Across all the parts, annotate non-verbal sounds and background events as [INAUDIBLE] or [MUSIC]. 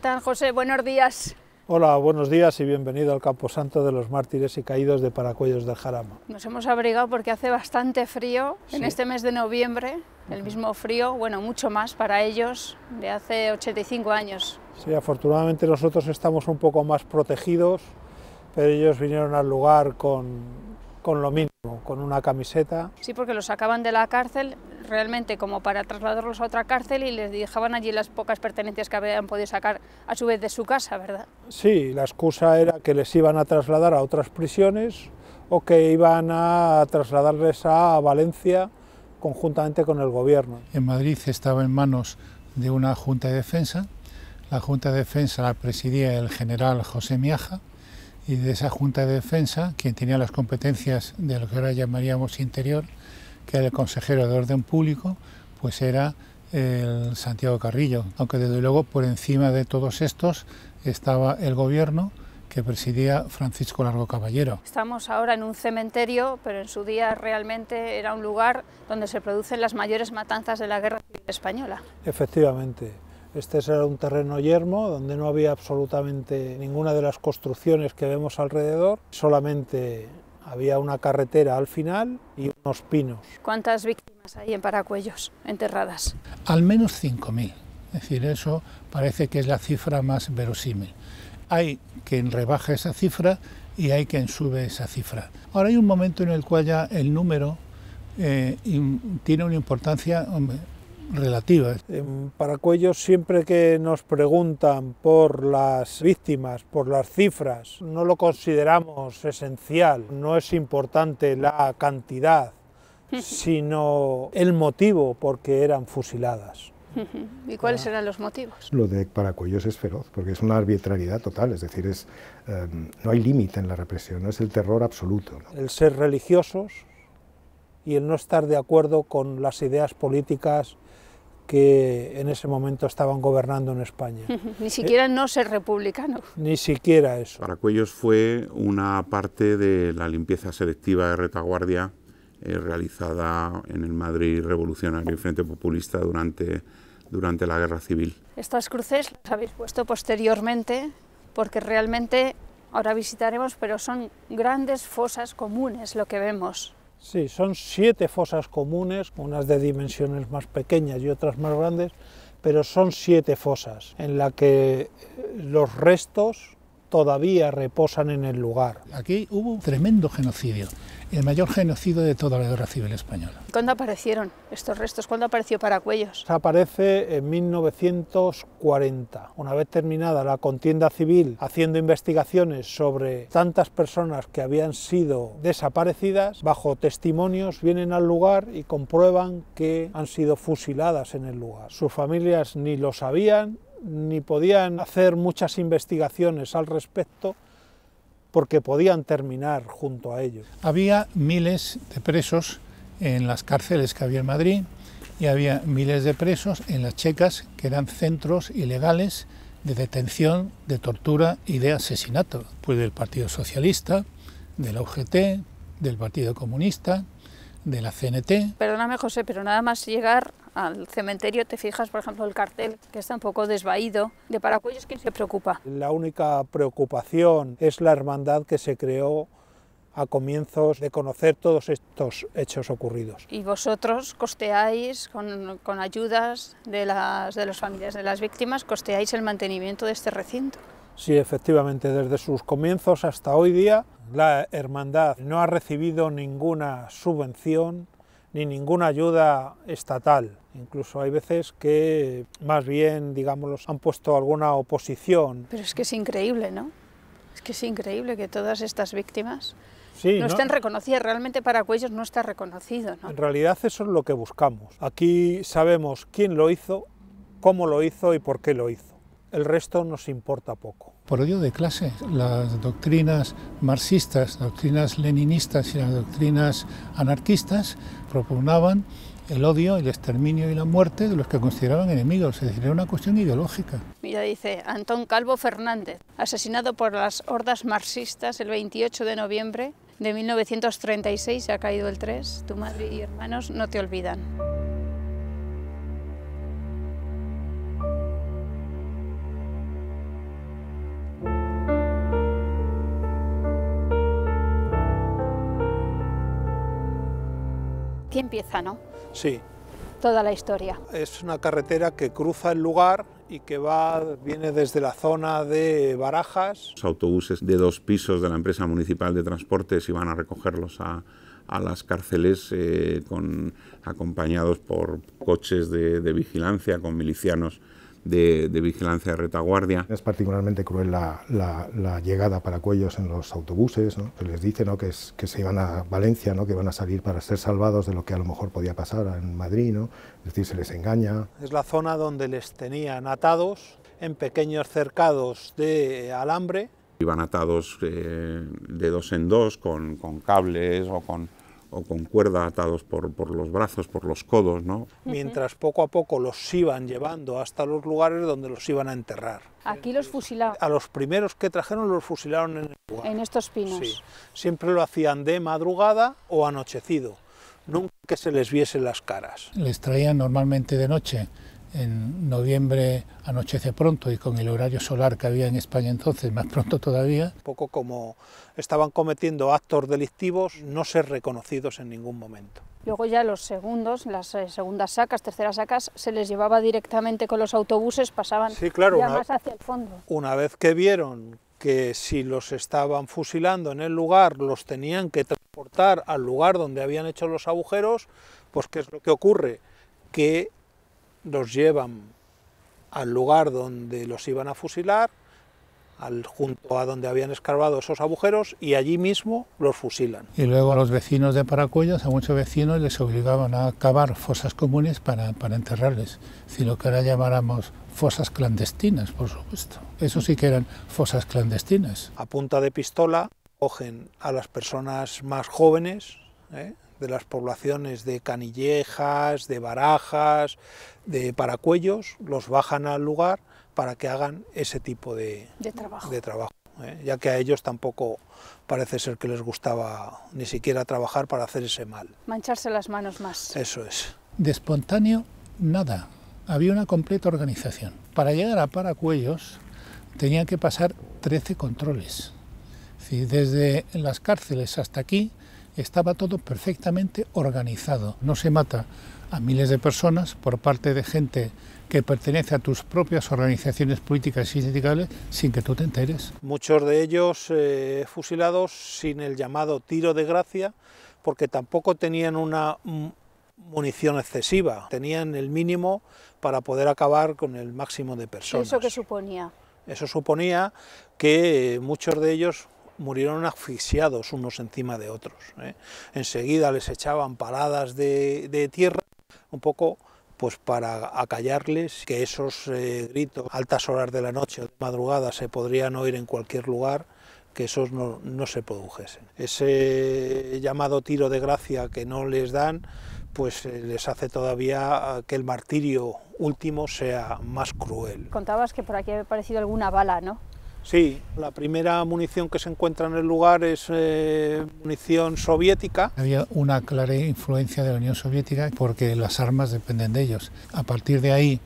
tal, José? Buenos días. Hola, buenos días y bienvenido al Santo de los Mártires y Caídos de Paracuellos del Jarama. Nos hemos abrigado porque hace bastante frío en este mes de noviembre, el mismo frío, bueno, mucho más para ellos, de hace 85 años. Sí, afortunadamente nosotros estamos un poco más protegidos, pero ellos vinieron al lugar con, con lo mismo con una camiseta. Sí, porque los sacaban de la cárcel realmente como para trasladarlos a otra cárcel y les dejaban allí las pocas pertenencias que habían podido sacar a su vez de su casa, ¿verdad? Sí, la excusa era que les iban a trasladar a otras prisiones o que iban a trasladarles a Valencia conjuntamente con el gobierno. En Madrid estaba en manos de una Junta de Defensa. La Junta de Defensa la presidía el general José Miaja y de esa Junta de Defensa, quien tenía las competencias de lo que ahora llamaríamos interior, que era el consejero de orden público, pues era el Santiago Carrillo, aunque desde luego por encima de todos estos estaba el gobierno que presidía Francisco Largo Caballero. Estamos ahora en un cementerio, pero en su día realmente era un lugar donde se producen las mayores matanzas de la Guerra Española. Efectivamente, este era un terreno yermo donde no había absolutamente ninguna de las construcciones que vemos alrededor, solamente había una carretera al final y unos pinos. ¿Cuántas víctimas hay en Paracuellos enterradas? Al menos 5.000, es decir, eso parece que es la cifra más verosímil. Hay quien rebaja esa cifra y hay quien sube esa cifra. Ahora hay un momento en el cual ya el número eh, tiene una importancia relativas. En Paracuellos siempre que nos preguntan por las víctimas, por las cifras, no lo consideramos esencial, no es importante la cantidad, [LAUGHS] sino el motivo por qué eran fusiladas. ¿Y cuáles ah. eran los motivos? Lo de Paracuellos es feroz, porque es una arbitrariedad total, es decir, es, em, no hay límite en la represión, es el terror absoluto. El ser religiosos y el no estar de acuerdo con las ideas políticas que en ese momento estaban gobernando en España. [LAUGHS] Ni eh, siquiera no ser republicano. Ni siquiera eso. Para Cuellos fue una parte de la limpieza selectiva de retaguardia eh, realizada en el Madrid revolucionario y Frente Populista durante, durante la Guerra Civil. Estas cruces las habéis puesto posteriormente porque realmente ahora visitaremos, pero son grandes fosas comunes lo que vemos. Sí, son siete fosas comunes, unas de dimensiones más pequeñas y otras más grandes, pero son siete fosas en las que los restos todavía reposan en el lugar. Aquí hubo un tremendo genocidio, el mayor genocidio de toda la guerra civil española. ¿Cuándo aparecieron estos restos? ¿Cuándo apareció Paracuellos? Aparece en 1940. Una vez terminada la contienda civil, haciendo investigaciones sobre tantas personas que habían sido desaparecidas, bajo testimonios vienen al lugar y comprueban que han sido fusiladas en el lugar. Sus familias ni lo sabían ni podían hacer muchas investigaciones al respecto porque podían terminar junto a ellos. Había miles de presos en las cárceles que había en Madrid y había miles de presos en las checas, que eran centros ilegales de detención, de tortura y de asesinato, pues del Partido Socialista, de la UGT, del Partido Comunista, de la CNT. Perdóname José, pero nada más llegar al cementerio te fijas, por ejemplo, el cartel, que está un poco desvaído. ¿De Paracuellos quién se preocupa? La única preocupación es la hermandad que se creó a comienzos de conocer todos estos hechos ocurridos. Y vosotros costeáis con, ayudas de las, de las familias de las víctimas, costeáis el mantenimiento de este recinto. Sí, efectivamente, desde sus comienzos hasta hoy día, la hermandad no ha recibido ninguna subvención ni ninguna ayuda estatal. Incluso hay veces que más bien, digamos, han puesto alguna oposición. Pero es que es increíble, ¿no? Es que es increíble que todas estas víctimas Sí, no, estén reconocidas, realmente para cuellos no está reconocido. En realidad eso es lo que buscamos. Aquí sabemos quién lo hizo, cómo lo hizo y por qué lo hizo. El resto nos importa poco por odio de clase. Las doctrinas marxistas, doctrinas leninistas y las doctrinas anarquistas propugnaban el odio, el exterminio y la muerte de los que consideraban enemigos, es decir, era una cuestión ideológica. Mira, dice Antón Calvo Fernández, asesinado por las hordas marxistas el 28 de noviembre de 1936, se ha caído el 3, tu madre y hermanos no te olvidan. Aquí empieza, ¿no? Sí. Toda la historia. Es una carretera que cruza el lugar y que va, viene desde la zona de Barajas. Los autobuses de dos pisos de la empresa municipal de transportes iban a recogerlos a, las cárceles eh, con, acompañados por coches de, de vigilancia, con milicianos de, vigilancia de retaguardia. Es particularmente cruel la, llegada para cuellos en los autobuses, ...que les dice que, que se iban a Valencia, ¿no? que van a salir para ser salvados de lo que a lo mejor podía pasar en Madrid, es decir, se les engaña. Es la zona donde les tenían atados en pequeños cercados de alambre. Iban atados eh, de dos en dos con, con cables o con o con cuerda atados por, por, los brazos, por los codos, ¿no? Mientras poco a poco los iban llevando hasta los lugares donde los iban a enterrar. Aquí los fusilaron. A los primeros que trajeron los fusilaron en el En estos pinos. Sí. Siempre lo hacían de madrugada o anochecido, nunca que se les viese las caras. Les traían normalmente de noche en noviembre anochece pronto y con el horario solar que había en España entonces, más pronto todavía. Un poco como estaban cometiendo actos delictivos, no ser reconocidos en ningún momento. Luego ya los segundos, las eh, segundas sacas, terceras sacas, se les llevaba directamente con los autobuses, pasaban claro, ya más hacia el fondo. Una vez que vieron que si los estaban fusilando en el lugar, los tenían que transportar al lugar donde habían hecho los agujeros, pues ¿qué es lo que ocurre? Que los llevan al lugar donde los iban a fusilar, al, junto a donde habían escarbado esos agujeros y allí mismo los fusilan. Y luego a los vecinos de Paracuellos, a muchos vecinos les obligaban a cavar fosas comunes para, para enterrarles, si lo que ahora llamáramos fosas clandestinas, por supuesto. Eso sí que eran fosas clandestinas. A punta de pistola cogen a las personas más jóvenes, ¿eh? de las poblaciones de Canillejas, de Barajas, de Paracuellos, los bajan al lugar para que hagan ese tipo de, trabajo, ¿eh? ya que a ellos tampoco parece ser que les gustaba ni siquiera trabajar para hacer ese mal. Mancharse las manos más. Eso es. De espontáneo, nada. Había una completa organización. Para llegar a Paracuellos tenían que pasar 13 controles. Desde las cárceles hasta aquí estaba todo perfectamente organizado. No se mata a miles de personas por parte de gente que pertenece a tus propias organizaciones políticas y sindicales sin que tú te enteres. Muchos de ellos eh, fusilados sin el llamado tiro de gracia porque tampoco tenían una munición excesiva, tenían el mínimo para poder acabar con el máximo de personas. ¿Eso qué suponía? Eso suponía que eh, muchos de ellos murieron asfixiados unos encima de otros. ¿eh? Enseguida les echaban paradas de, tierra, un poco pues para acallarles, que esos eh, gritos altas horas de la noche o de madrugada se podrían oír en cualquier lugar, que esos no, no se produjesen. Ese llamado tiro de gracia que no les dan, pues eh, les hace todavía que el martirio último sea más cruel. Contabas que por aquí había aparecido alguna bala, ¿no? Sí, la primera munición que se encuentra en el lugar es eh, munición soviética. Había una clara influencia de la Unión Soviética porque las armas dependen de ellos. A partir de ahí,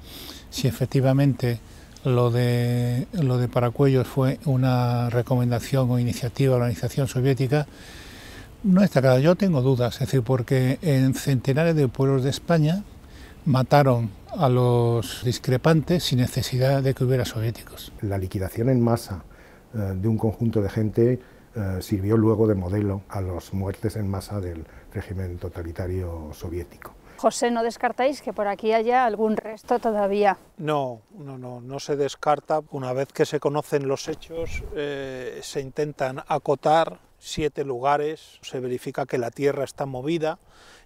si efectivamente lo de, lo de Paracuellos fue una recomendación o iniciativa de la organización soviética, no está claro. Yo tengo dudas, es decir, porque en centenares de pueblos de España mataron a los discrepantes sin necesidad de que hubiera soviéticos. La liquidación en masa eh, de un conjunto de gente eh, sirvió luego de modelo a las muertes en masa del régimen totalitario soviético. José, ¿no descartáis que por aquí haya algún resto todavía? No, no, no, no se descarta. Una vez que se conocen los hechos, eh, se intentan acotar siete lugares se verifica que la tierra está movida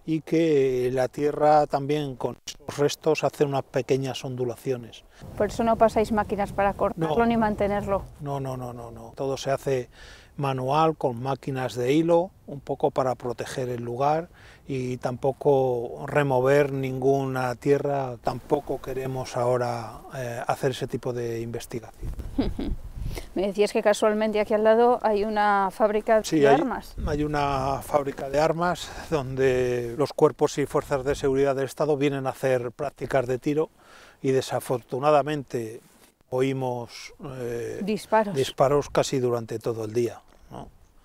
y que la tierra también con los restos hace unas pequeñas ondulaciones. Por eso no pasáis máquinas para cortarlo ni mantenerlo. No, no, no, no, no. Todo se hace manual con máquinas de hilo, un poco para proteger el lugar y tampoco remover ninguna tierra. Tampoco queremos ahora eh, hacer ese tipo de investigación. [LAUGHS] Me decías que casualmente aquí al lado hay una fábrica de armas. armas. Hay una fábrica de armas donde los cuerpos y fuerzas de seguridad del Estado vienen a hacer prácticas de tiro y desafortunadamente oímos eh, disparos. disparos casi durante todo el día.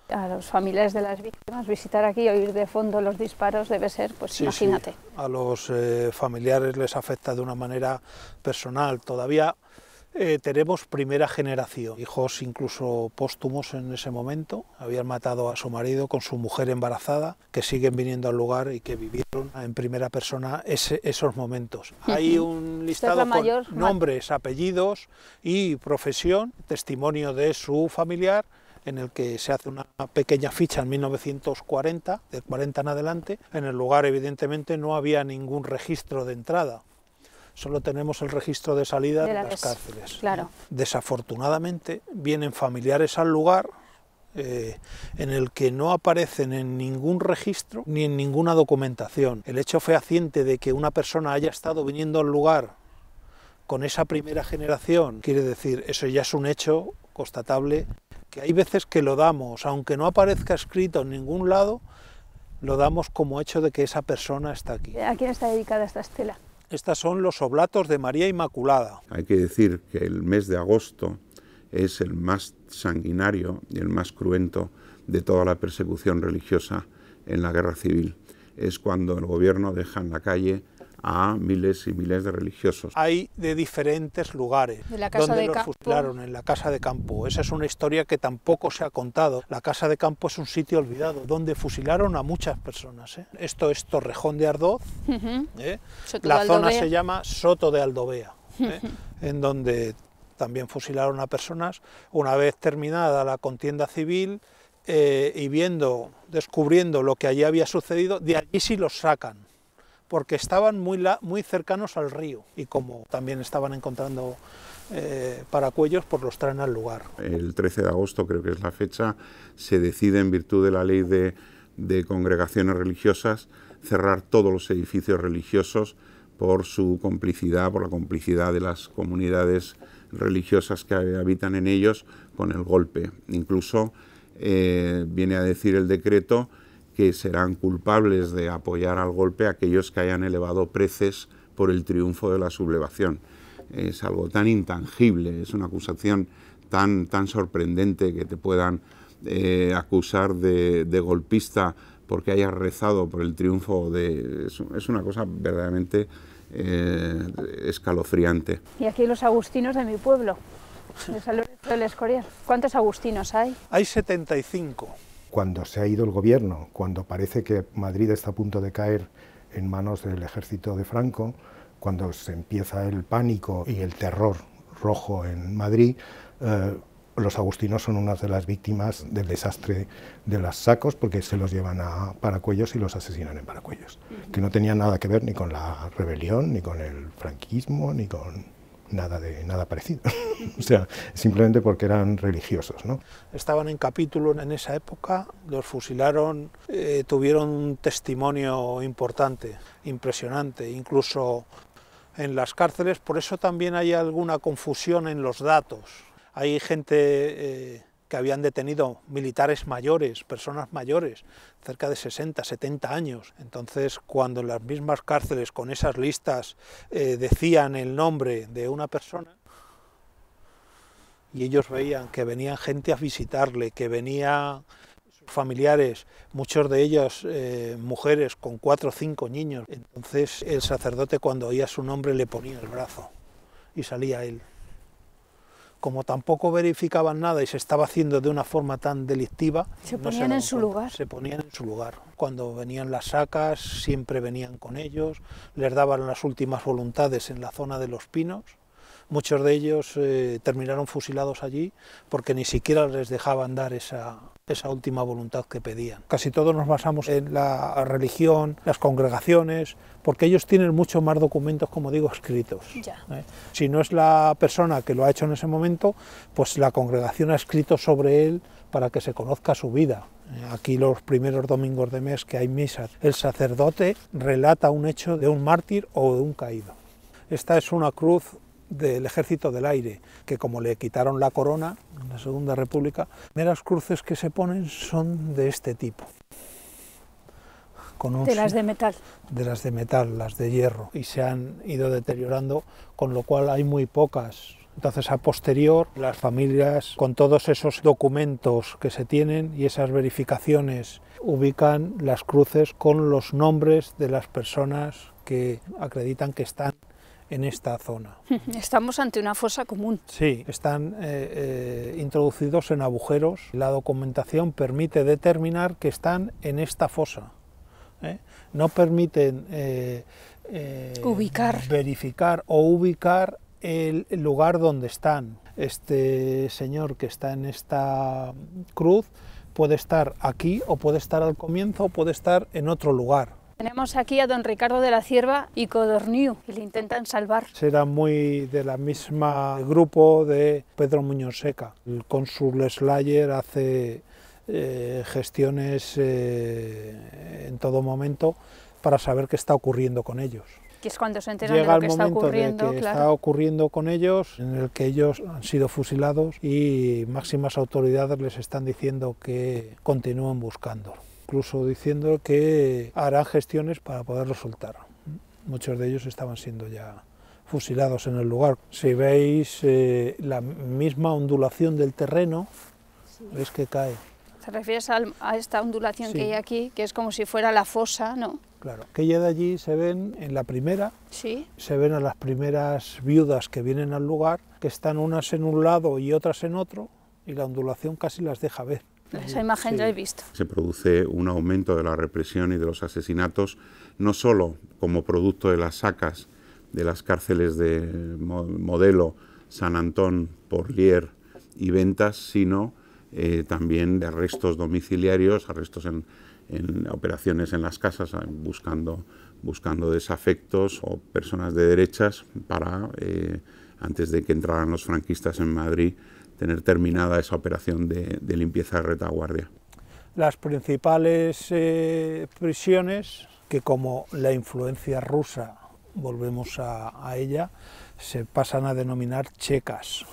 A los familiares de las víctimas visitar aquí y oír de fondo los disparos debe ser, pues imagínate. A los eh, familiares les afecta de una manera personal. Todavía eh, tenemos primera generación, hijos incluso póstumos en ese momento, habían matado a su marido con su mujer embarazada, que siguen viniendo al lugar y que vivieron en primera persona esos momentos. Hay un listado con nombres, apellidos y profesión, testimonio de su familiar, en el que se hace una pequeña ficha en 1940, del 40 en adelante. En el lugar evidentemente no había ningún registro de entrada solo tenemos el registro de salida de, las cárceles. Claro. Desafortunadamente vienen familiares al lugar eh, en el que no aparecen en ningún registro ni en ninguna documentación. El hecho fehaciente de que una persona haya estado viniendo al lugar con esa primera generación, quiere decir, eso ya es un hecho constatable, que hay veces que lo damos, aunque no aparezca escrito en ningún lado, lo damos como hecho de que esa persona está aquí. ¿A quién está dedicada esta estela? Estas son los oblatos de María Inmaculada. Hay que decir que el mes de agosto es el más sanguinario y el más cruento de toda la persecución religiosa en la guerra civil. Es cuando el gobierno deja en la calle a miles y miles de religiosos. Hay de diferentes lugares donde fusilaron, en la Casa de Campo. Esa es una historia que tampoco se ha contado. La Casa de Campo es un sitio olvidado donde fusilaron a muchas personas. ¿eh? Esto es Torrejón de Ardoz. ¿eh? La zona se llama Soto de Aldovea, ¿eh? en donde también fusilaron a personas. Una vez terminada la contienda civil y viendo, descubriendo lo que allí había sucedido, de allí sí los sacan porque estaban muy, muy cercanos al río y como también estaban encontrando eh, paracuellos, pues los traen al lugar. El 13 de agosto, creo que es la fecha, se decide en virtud de la ley de, congregaciones religiosas cerrar todos los edificios religiosos por su complicidad, por la complicidad de las comunidades religiosas que habitan en ellos con el golpe. Incluso eh, viene a decir el decreto que serán culpables de apoyar al golpe aquellos que hayan elevado preces por el triunfo de la sublevación. Es algo tan intangible, es una acusación tan, tan sorprendente que te puedan eh, acusar de, golpista porque hayas rezado por el triunfo de... Es, una cosa verdaderamente eh, escalofriante. Y aquí los agustinos de mi pueblo, de San del Escorial. ¿Cuántos agustinos hay? Hay 75 cuando se ha ido el gobierno, cuando parece que Madrid está a punto de caer en manos del ejército de Franco, cuando se empieza el pánico y el terror rojo en Madrid, eh, los agustinos son una de las víctimas del desastre de las sacos porque se los llevan a Paracuellos y los asesinan en Paracuellos, que no tenía nada que ver ni con la rebelión, ni con el franquismo, ni con nada, de, nada parecido. [LAUGHS] o sea, simplemente porque eran religiosos. ¿no? Estaban en capítulo en esa época, los fusilaron, eh, tuvieron un testimonio importante, impresionante, incluso en las cárceles, por eso también hay alguna confusión en los datos. Hay gente... Eh, que habían detenido militares mayores, personas mayores, cerca de 60, 70 años. Entonces, cuando en las mismas cárceles con esas listas eh, decían el nombre de una persona, y ellos veían que venían gente a visitarle, que venían familiares, muchos de ellos eh, mujeres con cuatro o cinco niños. Entonces el sacerdote cuando oía su nombre le ponía el brazo y salía él como tampoco verificaban nada y se estaba haciendo de una forma tan delictiva, se ponían en su lugar. Se ponían en su lugar. Cuando venían las sacas, siempre venían con ellos, les daban las últimas voluntades en la zona de los pinos. Muchos de ellos eh, terminaron fusilados allí porque ni siquiera les dejaban dar esa, esa última voluntad que pedían. Casi todos nos basamos en la religión, las congregaciones, porque ellos tienen muchos más documentos, como digo, escritos. Ya. ¿Eh? Si no es la persona que lo ha hecho en ese momento, pues la congregación ha escrito sobre él para que se conozca su vida. Eh, aquí los primeros domingos de mes que hay misas, el sacerdote relata un hecho de un mártir o de un caído. Esta es una cruz del Ejército del Aire, que como le quitaron la corona en la Segunda República, las primeras cruces que se ponen son de este tipo. Con de las de metal. De las de metal, las de hierro, y se han ido deteriorando, con lo cual hay muy pocas. Entonces, a posterior, las familias, con todos esos documentos que se tienen y esas verificaciones, ubican las cruces con los nombres de las personas que acreditan que están en esta zona. [LAUGHS] Estamos ante una fosa común. Sí, están eh, eh, introducidos en agujeros. La documentación permite determinar que están en esta fosa. ¿eh? No permiten ubicar. verificar o ubicar el lugar donde están. Este señor que está en esta cruz puede estar aquí o puede estar al comienzo o puede estar en otro lugar. Tenemos aquí a don Ricardo de la Cierva y Codorniu, que le intentan salvar. Será muy de la misma grupo de Pedro Muñoz Seca. El cónsul Slayer hace eh, gestiones eh, en todo momento para saber qué está ocurriendo con ellos. Que es cuando se enteran de lo que está ocurriendo, que está ocurriendo con ellos, en el que ellos han sido fusilados y máximas autoridades les están diciendo que continúen buscando incluso diciendo que harán gestiones para poderlo soltar. Muchos de ellos estaban siendo ya fusilados en el lugar. Si veis eh, la misma ondulación del terreno, es veis que cae. Se refieres a, esta ondulación que hay aquí, que es como si fuera la fosa, no? Claro, que ya de allí se ven en la primera, ¿Sí? se ven a las primeras viudas que vienen al lugar, que están unas en un lado y otras en otro, y la ondulación casi las deja ver. Esa imagen ya he visto. Se produce un aumento de la represión y de los asesinatos, no solo como producto de las sacas de las cárceles de modelo San Antón, Porlier y Ventas, sino eh, también de arrestos domiciliarios, arrestos en, operaciones en las casas, ah, buscando, desafectos o personas de derechas para, eh, antes de que entraran los franquistas en Madrid, tener terminada esa operación de, limpieza de retaguardia. Las principales eh, prisiones, que como la influencia rusa, volvemos a, ella, se pasan a denominar checas.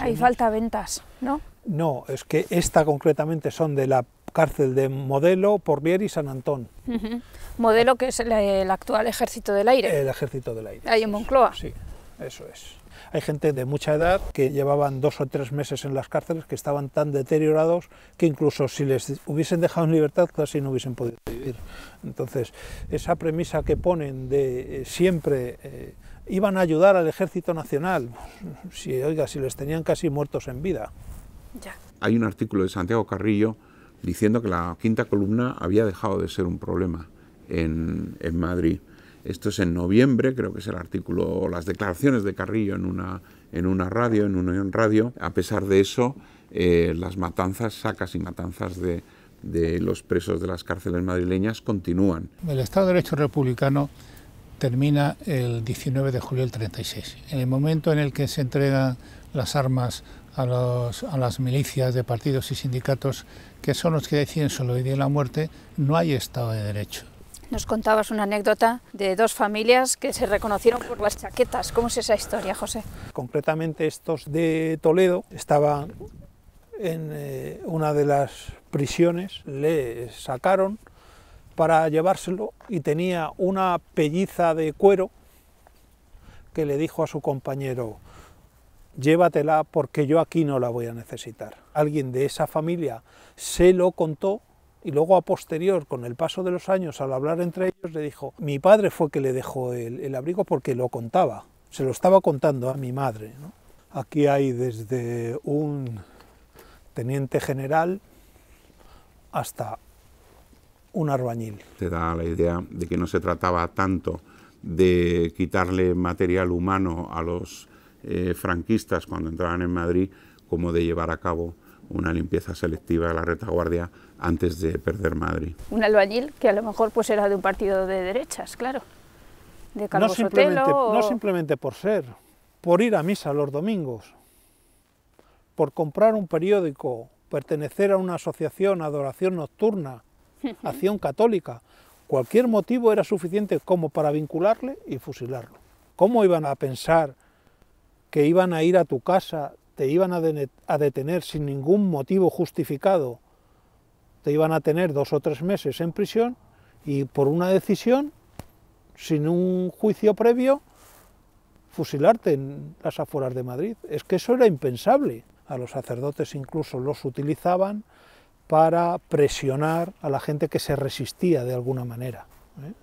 Hay falta ventas, ¿no? No, es que esta concretamente son de la cárcel de Modelo, Porvier y San Antón. Modelo que es el, el, actual Ejército del Aire. El Ejército del Aire. Ahí en Moncloa. Sí, eso es. Hay gente de mucha edad que llevaban dos o tres meses en las cárceles, que estaban tan deteriorados que incluso si les hubiesen dejado en libertad casi no hubiesen podido vivir. Entonces, esa premisa que ponen de eh, siempre... Eh, iban a ayudar al ejército nacional, [LAUGHS] si, oiga, si les tenían casi muertos en vida. Hay un artículo de Santiago Carrillo diciendo que la quinta columna había dejado de ser un problema en, en Madrid. Esto es en noviembre, creo que es el artículo, o las declaraciones de Carrillo en una, radio, en Unión Radio. A pesar de eso, eh, las matanzas, sacas y matanzas de, los presos de las cárceles madrileñas continúan. El Estado de Derecho republicano termina el 19 de julio del 36. En el momento en el que se entregan las armas a, a las milicias de partidos y sindicatos, que son los que deciden solo la día la muerte, no hay Estado de Derecho nos contabas una anécdota de dos familias que se reconocieron por las chaquetas. ¿Cómo es esa historia, José? Concretamente estos de Toledo estaban en eh, una de las prisiones, le sacaron para llevárselo y tenía una pelliza de cuero que le dijo a su compañero, llévatela porque yo aquí no la voy a necesitar. Alguien de esa familia se lo contó y luego a posterior, con el paso de los años, al hablar entre ellos, le dijo, mi padre fue que le dejó el, abrigo porque lo contaba, se lo estaba contando a mi madre. Aquí hay desde un teniente general hasta un arbañil. Te da la idea de que no se trataba tanto de quitarle material humano a los eh, franquistas cuando entraban en Madrid como de llevar a cabo una limpieza selectiva de la retaguardia antes de perder Madrid. Un albañil que a lo mejor pues era de un partido de derechas, claro, de no simplemente, no simplemente por ser, por ir a misa los domingos, por comprar un periódico, pertenecer a una asociación, adoración nocturna, acción católica, cualquier motivo era suficiente como para vincularle y fusilarlo. ¿Cómo iban a pensar que iban a ir a tu casa te iban a, detener sin ningún motivo justificado, te iban a tener dos o tres meses en prisión y por una decisión, sin un juicio previo, fusilarte en las afueras de Madrid. Es que eso era impensable. A los sacerdotes incluso los utilizaban para presionar a la gente que se resistía de alguna manera. ¿eh?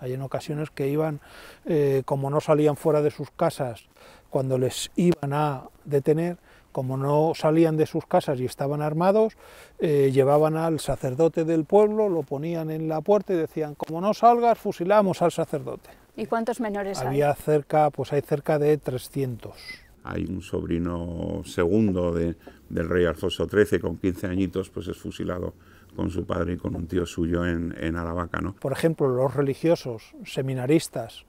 Hay en ocasiones que iban, eh, como no salían fuera de sus casas cuando les iban a detener, como no salían de sus casas y estaban armados, eh, llevaban al sacerdote del pueblo, lo ponían en la puerta y decían, como no salgas, fusilamos al sacerdote. ¿Y cuántos menores Había hay? cerca, pues hay cerca de 300. Hay un sobrino segundo del rey Alfonso XIII con 15 añitos, pues es fusilado con su padre y con un tío suyo en, en Aravaca. ¿no? Por ejemplo, los religiosos, seminaristas,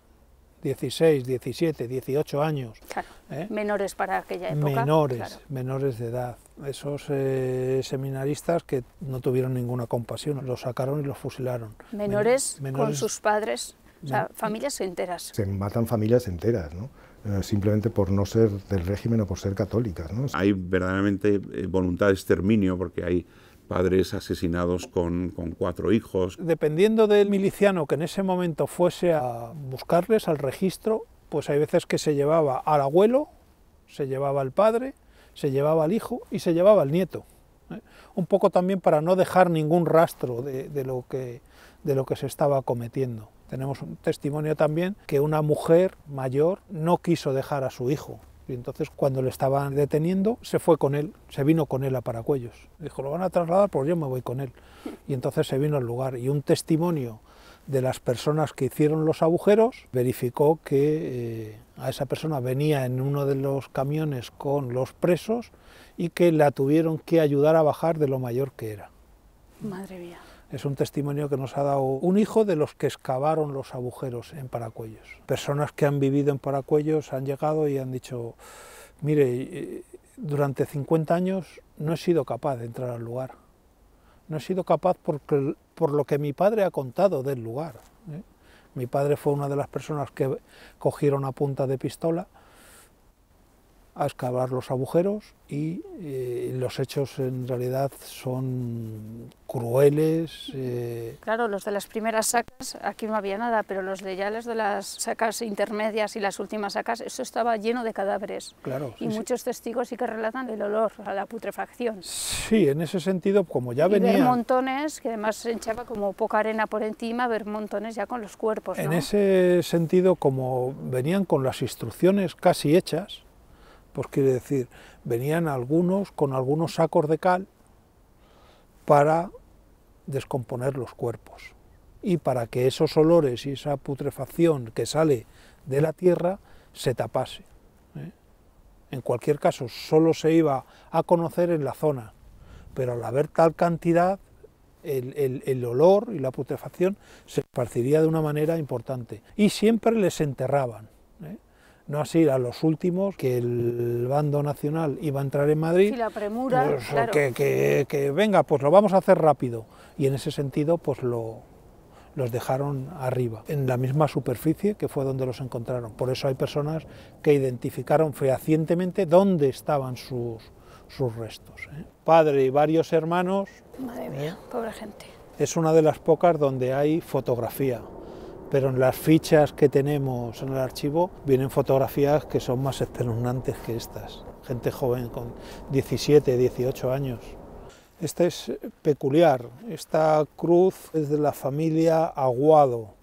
16, 17, 18 años. Claro, ¿eh? Menores para aquella época. Menores, menores de edad. Esos eh, seminaristas que no tuvieron ninguna compasión, mm. los sacaron y los fusilaron. Menores, con sus padres, o sea, familias enteras. Se matan familias enteras, ¿no? Eh, simplemente por no ser del régimen o por ser católicas. ¿no? Hay verdaderamente voluntad de exterminio porque hay padres asesinados con, cuatro hijos. Dependiendo del miliciano que en ese momento fuese a buscarles al registro, pues hay veces que se llevaba al abuelo, se llevaba al padre, se llevaba al hijo y se llevaba al nieto. ¿eh? Un poco también para no dejar ningún rastro de, lo, que, de lo que se estaba cometiendo. Tenemos un testimonio también que una mujer mayor no quiso dejar a su hijo y entonces cuando le estaban deteniendo, se fue con él, se vino con él a Paracuellos. Dijo, lo van a trasladar, pues yo me voy con él. Y entonces se vino al lugar. Y un testimonio de las personas que hicieron los agujeros verificó que eh, a esa persona venía en uno de los camiones con los presos y que la tuvieron que ayudar a bajar de lo mayor que era. Madre mía. Es un testimonio que nos ha dado un hijo de los que excavaron los agujeros en Paracuellos. Personas que han vivido en Paracuellos han llegado y han dicho, mire, eh, durante 50 años no he sido capaz de entrar al lugar. No he sido capaz por lo que mi padre ha contado del lugar. ¿eh? Mi padre fue una de las personas que cogieron a punta de pistola a excavar los agujeros y eh, los hechos en realidad son crueles. Eh. Claro, los de las primeras sacas, aquí no había nada, pero los de las de las sacas intermedias y las últimas sacas, eso estaba lleno de cadáveres. Claro. y muchos testigos sí que relatan el olor a la putrefacción. Sí, en ese sentido, como ya venían ver montones, que además se echaba como poca arena por encima, ver montones ya con los cuerpos, En ese sentido, como venían con las instrucciones casi hechas, pues quiere decir, venían algunos con algunos sacos de cal para descomponer los cuerpos y para que esos olores y esa putrefacción que sale de la tierra se tapase. ¿eh? En cualquier caso, solo se iba a conocer en la zona, pero al haber tal cantidad, el, el olor y la putrefacción se esparciría de una manera importante. Y siempre les enterraban no así a los últimos, que el bando nacional iba a entrar en Madrid, sí, la premura, pues, que, venga, pues lo vamos a hacer rápido. Y en ese sentido, pues los dejaron arriba, en la misma superficie que fue donde los encontraron. Por eso hay personas que identificaron fehacientemente dónde estaban sus, restos. ¿eh? Padre y varios hermanos. Madre mía, pobre gente. Es una de las pocas donde hay fotografía pero en las fichas que tenemos en el archivo vienen fotografías que son más espeluznantes que estas. Gente joven con 17, 18 años. Esta es peculiar. Esta cruz es de la familia Aguado.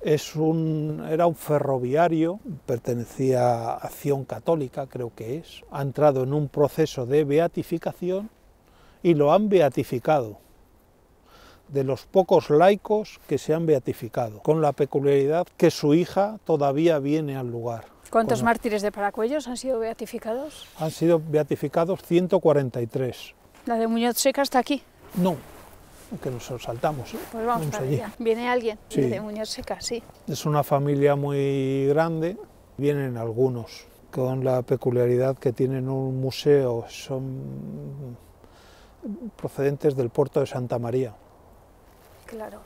Es un, era un ferroviario, pertenecía a Acción Católica, creo que es. Ha entrado en un proceso de beatificación y lo han beatificado de los pocos laicos que se han beatificado, con la peculiaridad que su hija todavía viene al lugar. ¿Cuántos mártires de Paracuellos han sido beatificados? Han sido beatificados 143. ¿La de Muñoz Seca está aquí? No, que nos saltamos. ¿eh? Pues vamos, ¿Viene alguien de Muñoz Seca? Sí. Es una familia muy grande, vienen algunos con la peculiaridad que tienen un museo, son procedentes del puerto de Santa María.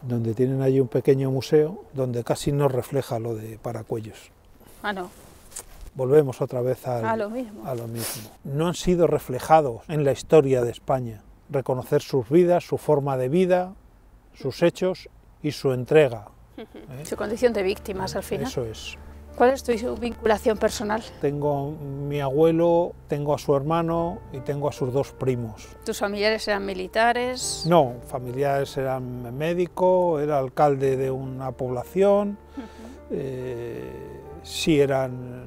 Donde tienen allí un pequeño museo donde casi no refleja lo de Paracuellos. Ah, no. Volvemos otra vez a, lo mismo. No han sido reflejados en la historia de España. Reconocer sus vidas, su forma de vida, sus hechos y su entrega. ¿eh? Su condición de víctimas al final. Eso es. ¿Cuál es tu vinculación personal? Tengo mi abuelo, tengo a su hermano y tengo a sus dos primos. ¿Tus familiares eran militares? No, familiares eran médico, era alcalde de una población, eh, sí eran,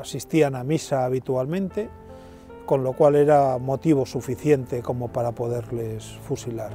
asistían a misa habitualmente, con lo cual era motivo suficiente como para poderles fusilar.